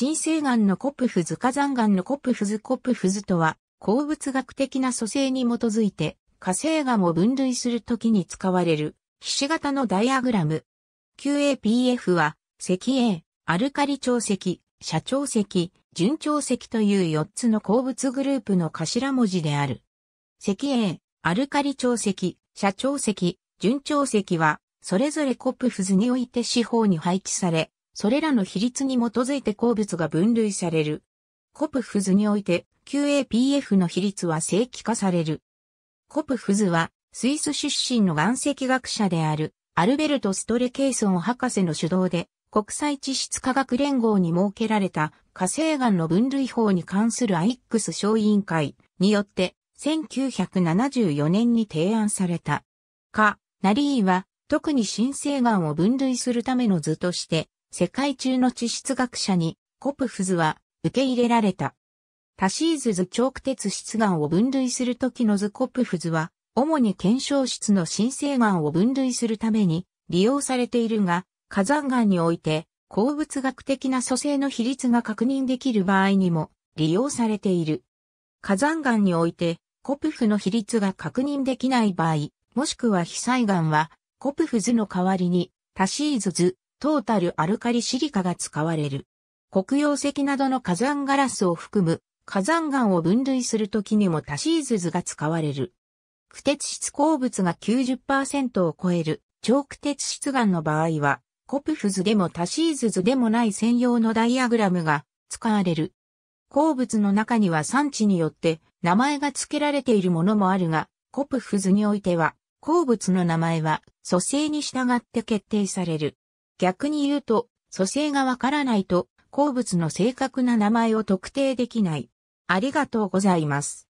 新生岩のコプフズ火山岩のコプフズコプフズとは、鉱物学的な組成に基づいて、火星岩を分類するときに使われる、菱形のダイアグラム。QAPF は、石英、アルカリ潮石、斜長石、順調石という4つの鉱物グループの頭文字である。石英、アルカリ潮石、斜長石、順調石は、それぞれコプフズにおいて四方に配置され、それらの比率に基づいて鉱物が分類される。コプフズにおいて QAPF の比率は正規化される。コプフズはスイス出身の岩石学者であるアルベルト・ストレケイソン博士の主導で国際地質科学連合に設けられた火星岩の分類法に関するアイックス小委員会によって1974年に提案された。か、ナリーは特に新星岩を分類するための図として世界中の地質学者にコプフズは受け入れられた。タシーズズ長区鉄質岩を分類するときの図コプフズは、主に検証室の新生岩を分類するために利用されているが、火山岩において鉱物学的な組成の比率が確認できる場合にも利用されている。火山岩においてコプフの比率が確認できない場合、もしくは被災岩はコプフズの代わりにタシーズズトータルアルカリシリカが使われる。黒曜石などの火山ガラスを含む火山岩を分類するときにもタシーズズが使われる。苦鉄質鉱物が90%を超える超苦鉄質岩の場合は、コプフズでもタシーズズでもない専用のダイアグラムが使われる。鉱物の中には産地によって名前が付けられているものもあるが、コプフズにおいては、鉱物の名前は、蘇生に従って決定される。逆に言うと、蘇生がわからないと、鉱物の正確な名前を特定できない。ありがとうございます。